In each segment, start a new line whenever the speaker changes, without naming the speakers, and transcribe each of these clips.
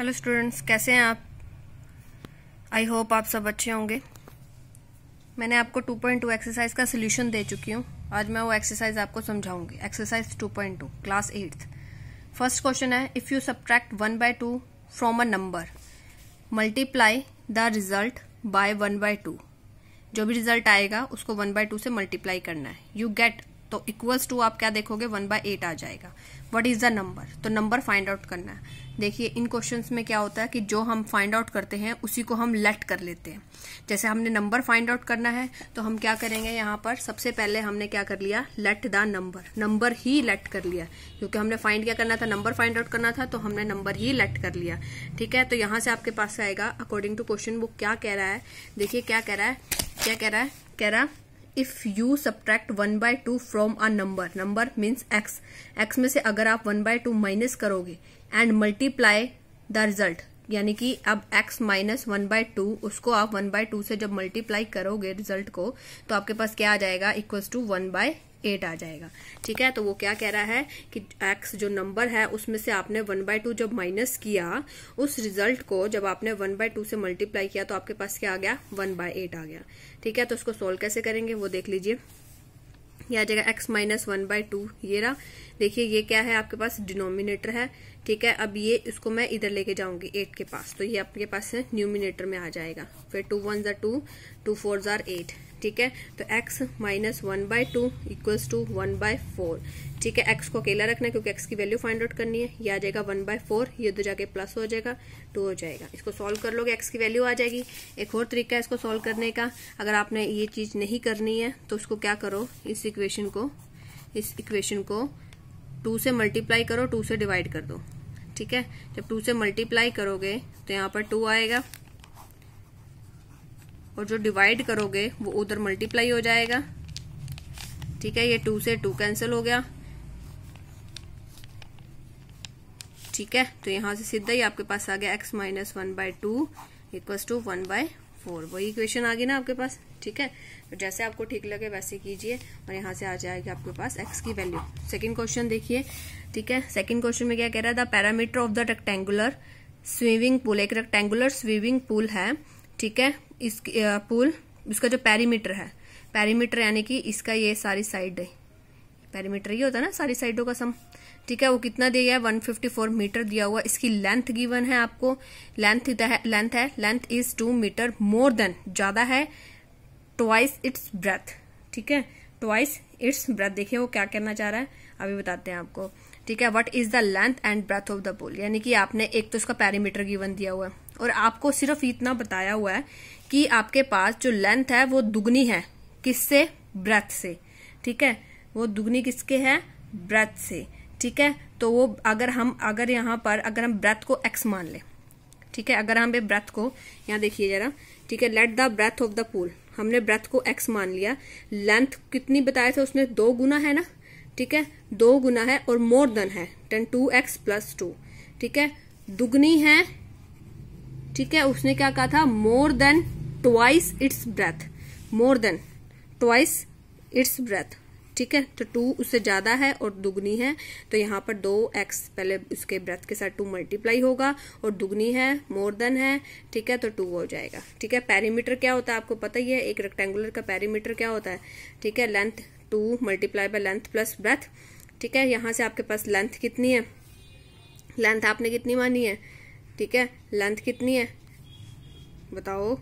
hello students कैसे हैं आप आई होप आप सब अच्छे होंगे मैंने आपको 2.2 एक्सरसाइज का सोल्यूशन दे चुकी हूँ आज मैं वो एक्सरसाइज आपको समझाऊंगी exercise 2.2 class eighth first question है if you subtract one by two from a number multiply the result by one by two जो भी रिजल्ट आएगा उसको वन बाय टू से मल्टीप्लाई करना है यू गेट तो इक्वल्स टू आप क्या देखोगे वन बाय एट आ जाएगा वट इज द नंबर तो नंबर फाइंड आउट करना है देखिए इन क्वेश्चंस में क्या होता है कि जो हम फाइंड आउट करते हैं उसी को हम लेट कर लेते हैं जैसे हमने नंबर फाइंड आउट करना है तो हम क्या करेंगे यहाँ पर सबसे पहले हमने क्या कर लिया लेट द नंबर नंबर ही लेट कर लिया क्योंकि हमने फाइंड क्या करना था नंबर फाइंड आउट करना था तो हमने नंबर ही लेट कर लिया ठीक है तो यहाँ से आपके पास आएगा अकॉर्डिंग टू क्वेश्चन बुक क्या कह रहा है देखिए क्या कह रहा है क्या कह रहा है कह रहा if you subtract one by two from a number number means x x में से अगर आप वन बाय टू माइनस करोगे एंड मल्टीप्लाई द रिजल्ट यानी कि अब x minus one by two उसको आप वन बाय टू से जब मल्टीप्लाई करोगे रिजल्ट को तो आपके पास क्या आ जाएगा equals to one by eight आ जाएगा ठीक है तो वो क्या कह रहा है कि x जो नंबर है उसमें से आपने वन बाय टू जब माइनस किया उस रिजल्ट को जब आपने वन बाय टू से मल्टीप्लाई किया तो आपके पास क्या आ गया वन बाय एट आ गया ठीक है तो उसको सोल्व कैसे करेंगे वो देख लीजिए यह आ जाएगा x minus one by two ये रहा देखिए ये क्या है आपके पास डिनोमिनेटर है ठीक है अब ये इसको मैं इधर लेके जाऊंगी एट के पास तो ये आपके पास है न्यूमिनेटर में आ जाएगा फिर टू वन जार टू टू फोर जार एट ठीक है तो x minus one by two equals to one by four ठीक है x को अकेला रखना है क्योंकि x की वैल्यू फाइंड आउट करनी है ये आ जाएगा वन बाय फोर ये दो जाके प्लस हो जाएगा टू हो जाएगा इसको सॉल्व कर लोगे x की वैल्यू आ जाएगी एक और तरीका है इसको सॉल्व करने का अगर आपने ये चीज नहीं करनी है तो उसको क्या करो इस इक्वेशन को इस इक्वेशन को टू से मल्टीप्लाई करो टू से डिवाइड कर दो ठीक है जब टू से मल्टीप्लाई करोगे तो यहां पर टू आएगा और जो डिवाइड करोगे वो उधर मल्टीप्लाई हो जाएगा ठीक है ये टू से टू कैंसिल हो गया ठीक है तो यहां से सीधा ही आपके पास आ गया x minus one by two equals to one by four वही क्वेश्चन आ गई ना आपके पास ठीक है तो जैसे आपको ठीक लगे वैसे कीजिए और यहाँ से आ जाएगी आपके पास एक्स की वैल्यू सेकंड क्वेश्चन देखिए ठीक है सेकंड क्वेश्चन में क्या कह रहा है the parameter of the rectangular swimming pool एक रेक्टेंगुलर स्विमिंग पूल है ठीक है इस पूल इसका जो पैरीमीटर है पैरीमीटर यानी कि इसका ये सारी साइड है पैरीमीटर ये होता है ना सारी साइडों का सम ठीक है वो कितना दिया गया है वन फिफ्टी फोर मीटर दिया हुआ इसकी लेंथ गिवन है आपको लेंथ है लेंथ है length is two metre more than ज्यादा है ट्वाइस इट्स ब्रेथ ठीक है ट्वाइस इट्स ब्रेथ देखिए वो क्या कहना चाह रहा है अभी बताते हैं आपको ठीक है what is the length and breadth of the pool यानी कि आपने एक तो उसका पैरीमीटर गिवन दिया हुआ है और आपको सिर्फ इतना बताया हुआ है कि आपके पास जो लेंथ है वो दुगनी है किससे ब्रेथ से ठीक है वो दुगनी किसके है ब्रेथ से ठीक है तो वो अगर हम अगर यहाँ पर अगर हम ब्रेथ को एक्स मान ले ठीक है अगर हम ब्रेथ को यहाँ देखिए जरा ठीक है let the breadth of the pool हमने ब्रेथ को एक्स मान लिया लेंथ कितनी बताया था उसने दो गुना है ना ठीक है दो गुना है और मोर देन है ten two x plus two ठीक है दुगनी है ठीक है उसने क्या कहा था more than twice its breadth more than twice its breadth ठीक है तो टू उससे ज़्यादा है और दुगनी है तो यहाँ पर दो एक्स पहले उसके ब्रेथ के साथ टू मल्टीप्लाई होगा और दुगनी है मोर देन है ठीक है तो टू हो जाएगा ठीक है पैरीमीटर क्या होता है आपको पता ही है एक रेक्टेंगुलर का पैरीमीटर क्या होता है ठीक है length two multiply by length plus breadth ठीक है यहां से आपके पास लेंथ कितनी है लेंथ आपने कितनी मानी है ठीक है लेंथ कितनी है बताओ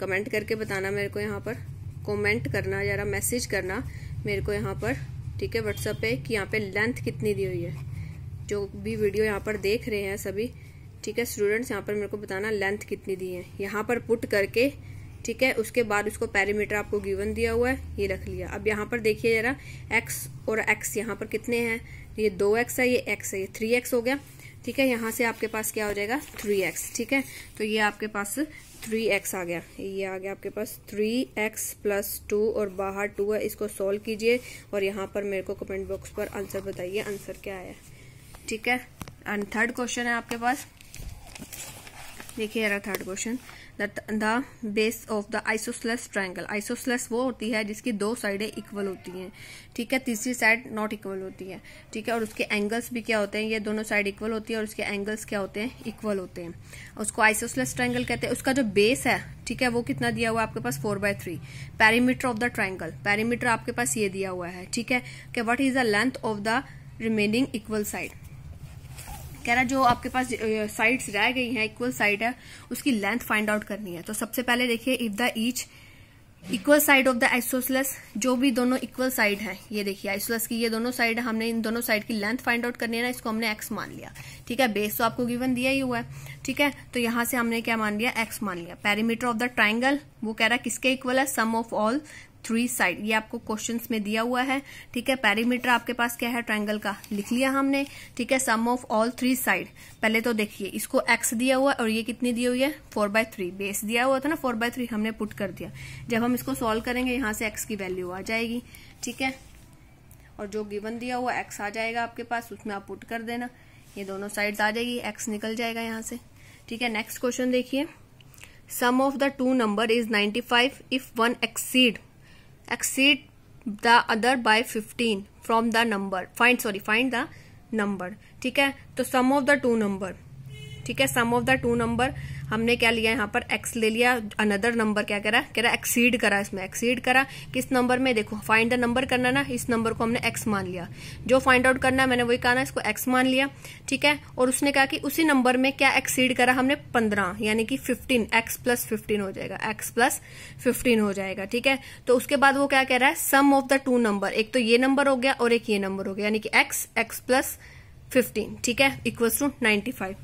कमेंट करके बताना मेरे को यहां पर कमेंट करना ज़रा मैसेज करना मेरे को यहाँ पर ठीक है व्हाट्सअप पे कि यहाँ पे लेंथ कितनी दी हुई है जो भी वीडियो यहाँ पर देख रहे हैं सभी ठीक है स्टूडेंट्स यहाँ पर मेरे को बताना लेंथ कितनी दी है यहाँ पर पुट करके ठीक है उसके बाद उसको पैरीमीटर आपको गिवन दिया हुआ है ये रख लिया अब यहाँ पर देखिए जरा एक्स और एक्स यहाँ पर कितने हैं ये दो एक्स है ये एक्स है ये थ्री एक्स हो गया ठीक है यहाँ से आपके पास क्या हो जाएगा थ्री एक्स ठीक है तो ये आपके पास थ्री एक्स आ गया ये आ गया आपके पास थ्री एक्स प्लस टू और बाहर टू है इसको सॉल्व कीजिए और यहाँ पर मेरे को कमेंट बॉक्स पर आंसर बताइए आंसर क्या आया ठीक है एंड थर्ड क्वेश्चन है आपके पास देखिए यार third question the base of the isosceles triangle isosceles वो होती है जिसकी दो साइडें इक्वल होती हैं ठीक है तीसरी साइड नॉट इक्वल होती है ठीक है और उसके एंगल्स भी क्या होते हैं ये दोनों साइड इक्वल होती है और उसके एंगल्स क्या होते हैं इक्वल होते हैं उसको आइसोसलेस ट्राइंगल कहते हैं उसका जो बेस है ठीक है वो कितना दिया हुआ है आपके पास four by three perimeter of the triangle perimeter आपके पास ये दिया हुआ है ठीक है what is the length of the remaining equal side कह रहा जो आपके पास साइड्स रह गई हैं इक्वल साइड है उसकी लेंथ फाइंड आउट करनी है तो सबसे पहले देखिए if the each equal side of the isosceles जो भी दोनों इक्वल साइड है ये देखिए आइसोलस की ये दोनों साइड हमने इन दोनों साइड की लेंथ फाइंड आउट करनी है ना इसको हमने एक्स मान लिया ठीक है बेस तो आपको गिवन दिया ही हुआ है ठीक है तो यहां से हमने क्या मान लिया एक्स मान लिया पैरीमीटर ऑफ द ट्राइंगल वो कह रहा है किसके इक्वल है sum of all three side ये आपको क्वेश्चन में दिया हुआ है ठीक है पैरीमीटर आपके पास क्या है ट्राइंगल का लिख लिया हमने ठीक है sum of all three side पहले तो देखिए इसको एक्स दिया हुआ और ये कितनी दी हुई है फोर बाय थ्री बेस दिया हुआ था ना फोर बाय थ्री हमने पुट कर दिया जब हम इसको सॉल्व करेंगे यहां से एक्स की वैल्यू आ जाएगी ठीक है और जो गिवन दिया हुआ एक्स आ जाएगा आपके पास उसमें आप पुट कर देना ये दोनों साइड आ जाएगी एक्स निकल जाएगा यहाँ से ठीक है नेक्स्ट क्वेश्चन देखिए sum of the two number is five if one exceed exceed the other by fifteen from the number find sorry find the number ठीक है तो sum of the two number ठीक है sum of the two number हमने क्या लिया यहाँ पर एक्स ले लिया अनदर नंबर क्या करा कह रहा एक्सीड करा इसमें एक्सीड करा किस नंबर में देखो फाइंड द नंबर करना ना इस नंबर को हमने एक्स मान लिया जो फाइंड आउट करना है मैंने वही कहा ना इसको एक्स मान लिया ठीक है और उसने कहा कि उसी नंबर में क्या एक्सीड करा हमने पंद्रह यानी कि फिफ्टीन एक्स प्लस फिफ्टीन हो जाएगा एक्स प्लस फिफ्टीन हो जाएगा ठीक है तो उसके बाद वो क्या कह रहा है sum of the two number एक तो ये नंबर हो गया और एक ये नंबर हो गया यानी कि एक्स एक्स प्लस फिफ्टीन ठीक है इक्वल्स टू नाइन्टी फाइव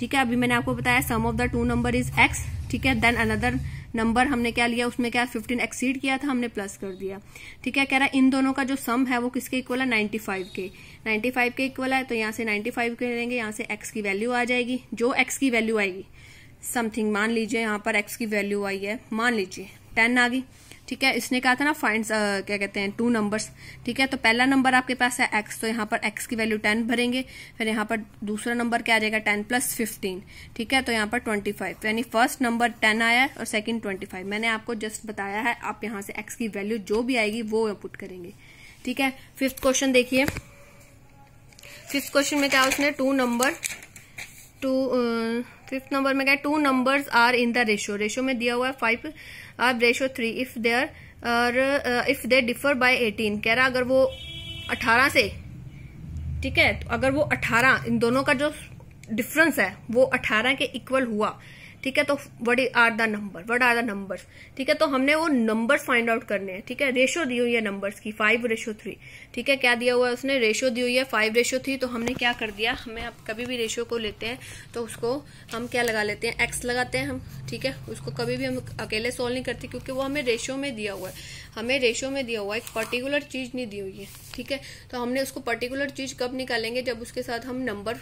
ठीक है अभी मैंने आपको बताया sum of the two number is x ठीक है देन अनदर नंबर हमने क्या लिया उसमें क्या फिफ्टीन एक्सीड किया था हमने प्लस कर दिया ठीक है कह रहा है इन दोनों का जो सम है वो किसके इक्वल है नाइन्टी फाइव के नाइन्टी फाइव के इक्वल है तो यहाँ से नाइन्टी फाइव के लेंगे यहाँ से एक्स की वैल्यू आ जाएगी जो एक्स की वैल्यू आएगी समथिंग मान लीजिए यहाँ पर एक्स की वैल्यू आई है मान लीजिए टेन आ गई ठीक है इसने कहा था ना फाइंड uh, क्या कहते हैं टू नंबर्स ठीक है तो पहला नंबर आपके पास है एक्स तो यहाँ पर एक्स की वैल्यू टेन भरेंगे फिर यहाँ पर दूसरा नंबर क्या आ जाएगा टेन प्लस फिफ्टीन ठीक है तो यहाँ पर ट्वेंटी फाइव तो यानी फर्स्ट नंबर टेन आया और सेकेंड ट्वेंटी फाइव मैंने आपको जस्ट बताया है आप यहाँ से एक्स की वैल्यू जो भी आएगी वो पुट करेंगे ठीक है फिफ्थ क्वेश्चन देखिए फिफ्थ क्वेश्चन में क्या उसने two number two fifth number में क्या two numbers are in the ratio ratio में दिया हुआ है five are ratio three if are और if they differ by eighteen कह रहा अगर वो अठारह से ठीक है तो अगर वो अठारह इन दोनों का जो डिफरेंस है वो अठारह के इक्वल हुआ ठीक है तो what are the number what are the numbers ठीक है तो हमने वो नंबर्स फाइंड आउट करने हैं ठीक है रेशो दी हुई है नंबर्स की फाइव रेशो थ्री ठीक है क्या दिया हुआ है उसने रेशो दी हुई है फाइव रेशो थ्री तो हमने क्या कर दिया हमें आप कभी भी रेशो को लेते हैं तो उसको हम क्या लगा लेते हैं एक्स लगाते हैं हम ठीक है उसको कभी भी हम अकेले सोल्व नहीं करते क्योंकि वो हमें रेशो में दिया हुआ है हमें रेशो में दिया हुआ है एक पर्टिकुलर चीज नहीं दी हुई है ठीक है तो हमने उसको पर्टिकुलर चीज कब निकालेंगे जब उसके साथ हम नंबर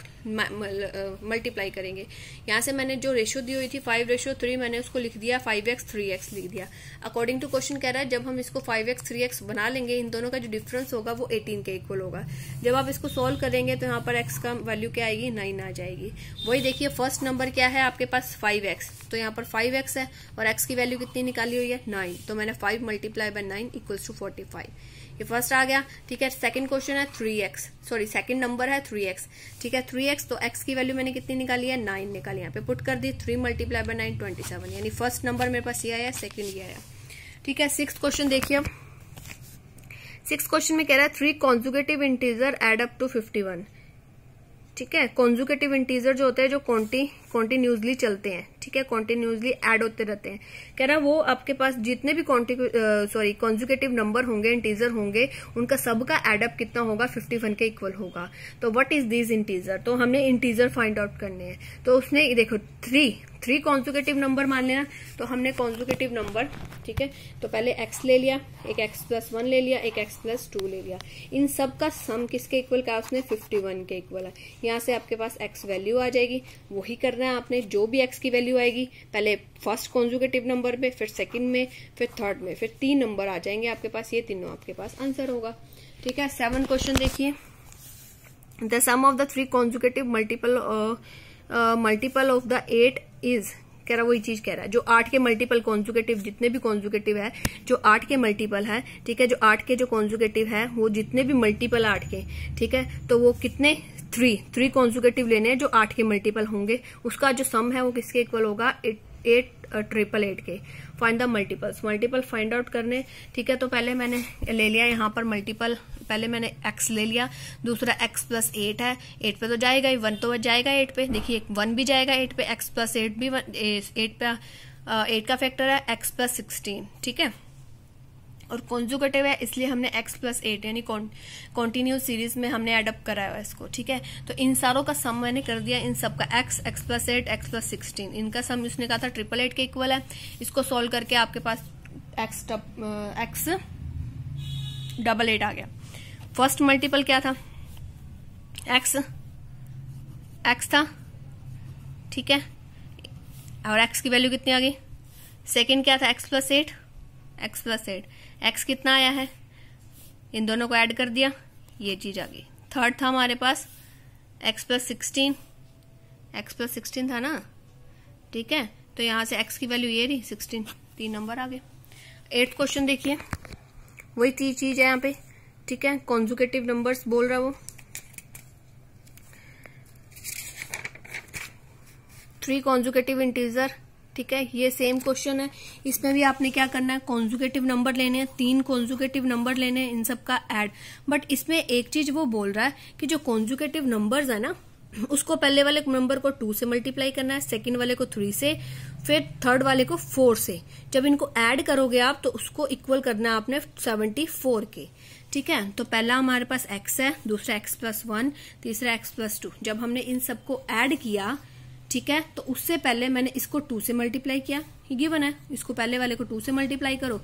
मल्टीप्लाई करेंगे यहां से मैंने जो रेशो दी हुई हुई थी फाइव रेशियो थ्री मैंने उसको लिख दिया फाइव एक्स थ्री एक्स लिख दिया अकॉर्डिंग टू क्वेश्चन कह रहा है जब हम इसको फाइव एक्स थ्री एक्स बना लेंगे इन दोनों का जो डिफरेंस होगा वो एटीन के इक्वल होगा जब आप इसको सोल्व करेंगे तो यहाँ पर एक्स का वैल्यू क्या आएगी नाइन आ जाएगी वही देखिए फर्स्ट नंबर क्या है आपके पास फाइव एक्स तो यहाँ पर फाइव एक्स है और एक्स की वैल्यू कितनी निकाली हुई है नाइन तो मैंने five multiply by nine equals to forty five ये फर्स्ट आ गया ठीक है सेकंड क्वेश्चन है three x sorry second number है थ्री एक्स ठीक है थ्री एक्स तो एक्स की वैल्यू मैंने कितनी निकाली है नाइन निकाली यहाँ पे पुट कर दी three multiply by nine twenty seven यानी फर्स्ट नंबर मेरे पास ये आया सेकंड ये आया ठीक है सिक्स क्वेश्चन देखिए सिक्स क्वेश्चन में कह रहा है three conjugative integer add up to fifty one ठीक है कॉन्जुकेटिव इंटीजर जो होते हैं जो क्वान्टी कॉन्टिन्यूसली चलते हैं ठीक है कॉन्टिन्यूसली एड होते रहते हैं कह रहा वो आपके पास जितने भी सॉरी कॉन्जुकेटिव नंबर होंगे इंटीजर होंगे उनका सबका एडअप कितना होगा फिफ्टी वन के इक्वल होगा तो वट इज दिस इंटीजर तो हमने इंटीजर फाइंड आउट करने हैं तो उसने देखो थ्री थ्री कॉन्जुकेटिव नंबर मान लेना तो हमने कॉन्जुकेटिव नंबर ठीक है तो पहले x ले लिया एक x प्लस वन ले लिया एक x प्लस टू ले लिया इन सब का सम किसके इक्वल का उसने 51 के इक्वल है यहां से आपके पास x वैल्यू आ जाएगी वही कर करना है आपने जो भी एक्स की वैल्यू आएगी पहले फर्स्ट कॉन्जुकेटिव नंबर में फिर सेकंड में फिर थर्ड में फिर तीन नंबर आ जाएंगे आपके पास ये तीनों आपके पास आंसर होगा ठीक है सेवन क्वेश्चन देखिए the sum of the three conjugative multiple multiple of the eight is कह रहा वही चीज कह रहा है जो आठ के मल्टीपल कॉन्जुकेटिव जितने भी कॉन्जुकेटिव है जो आठ के मल्टीपल है ठीक है जो आठ के जो कॉन्जुकेटिव है वो जितने भी मल्टीपल आठ के ठीक है तो वो कितने थ्री थ्री कॉन्जुकेटिव लेने हैं जो आठ के मल्टीपल होंगे उसका जो सम है वो किसके इक्वल होगा एट ट्रिपल एट के find the multiples multiple find out करने ठीक है तो पहले मैंने ले लिया यहाँ पर मल्टीपल पहले मैंने x ले लिया दूसरा x प्लस एट है एट पे तो जाएगा ही वन तो जाएगा एट पे देखिए वन भी जाएगा एट पे x प्लस एट भी एट पे एट uh, का फैक्टर है x प्लस सिक्सटीन ठीक है और कॉन्जुगेटिव है इसलिए हमने x प्लस एट यानी कॉन्टिन्यू सीरीज में हमने एडअप कराया है इसको ठीक है तो इन सारों का सम मैंने कर दिया इन सब का x x plus eight x plus sixteen इनका सम उसने कहा था ट्रिपल एट के इक्वल है इसको सॉल्व करके आपके पास एक्स एक्स डबल एट आ गया फर्स्ट मल्टीपल क्या था एक्स एक्स था ठीक है और एक्स की वैल्यू कितनी आ गई सेकेंड क्या था x plus eight x plus eight x कितना आया है इन दोनों को ऐड कर दिया ये चीज़ आ गई थर्ड था हमारे पास x plus sixteen x plus sixteen था ना ठीक है तो यहां से एक्स की वैल्यू ये रही सिक्सटीन तीन नंबर आ गए एट क्वेश्चन देखिए वही तीन चीज़ है यहाँ पे ठीक है कॉन्जुकेटिव नंबर्स बोल रहा वो थ्री कॉन्जुकेटिव इंटीजर ठीक है ये सेम क्वेश्चन है इसमें भी आपने क्या करना है कॉन्जुकेटिव नंबर लेने हैं तीन कॉन्जुकेटिव नंबर लेने हैं इन सब का एड बट इसमें एक चीज वो बोल रहा है कि जो कॉन्जुकेटिव नंबर्स है ना उसको पहले वाले नंबर को टू से मल्टीप्लाई करना है सेकेंड वाले को थ्री से फिर थर्ड वाले को फोर से जब इनको एड करोगे आप तो उसको इक्वल करना है आपने सेवेंटी फोर के ठीक है तो पहला हमारे पास एक्स है दूसरा एक्स प्लस वन तीसरा एक्स प्लस टू जब हमने इन सबको ऐड किया ठीक है तो उससे पहले मैंने इसको टू से मल्टीप्लाई किया गिवन है इसको पहले वाले को टू से मल्टीप्लाई करो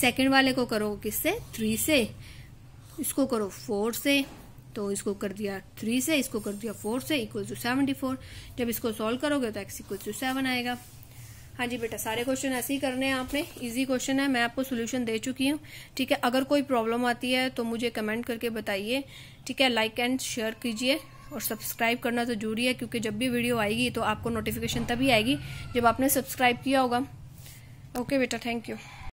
सेकेंड वाले को करो किससे थ्री से इसको करो फोर से तो इसको कर दिया थ्री से इसको कर दिया फोर से इक्वल टू सेवेंटी फोर जब इसको सॉल्व करोगे तो एक्स इक्वल टू सेवन आएगा हाँ जी बेटा सारे क्वेश्चन ऐसे ही करने हैं आपने इजी क्वेश्चन है मैं आपको सोल्यूशन दे चुकी हूँ ठीक है अगर कोई प्रॉब्लम आती है तो मुझे कमेंट करके बताइए ठीक है लाइक एंड शेयर कीजिए और सब्सक्राइब करना तो जरूरी है क्योंकि जब भी वीडियो आएगी तो आपको नोटिफिकेशन तभी आएगी जब आपने सब्सक्राइब किया होगा ओके बेटा थैंक यू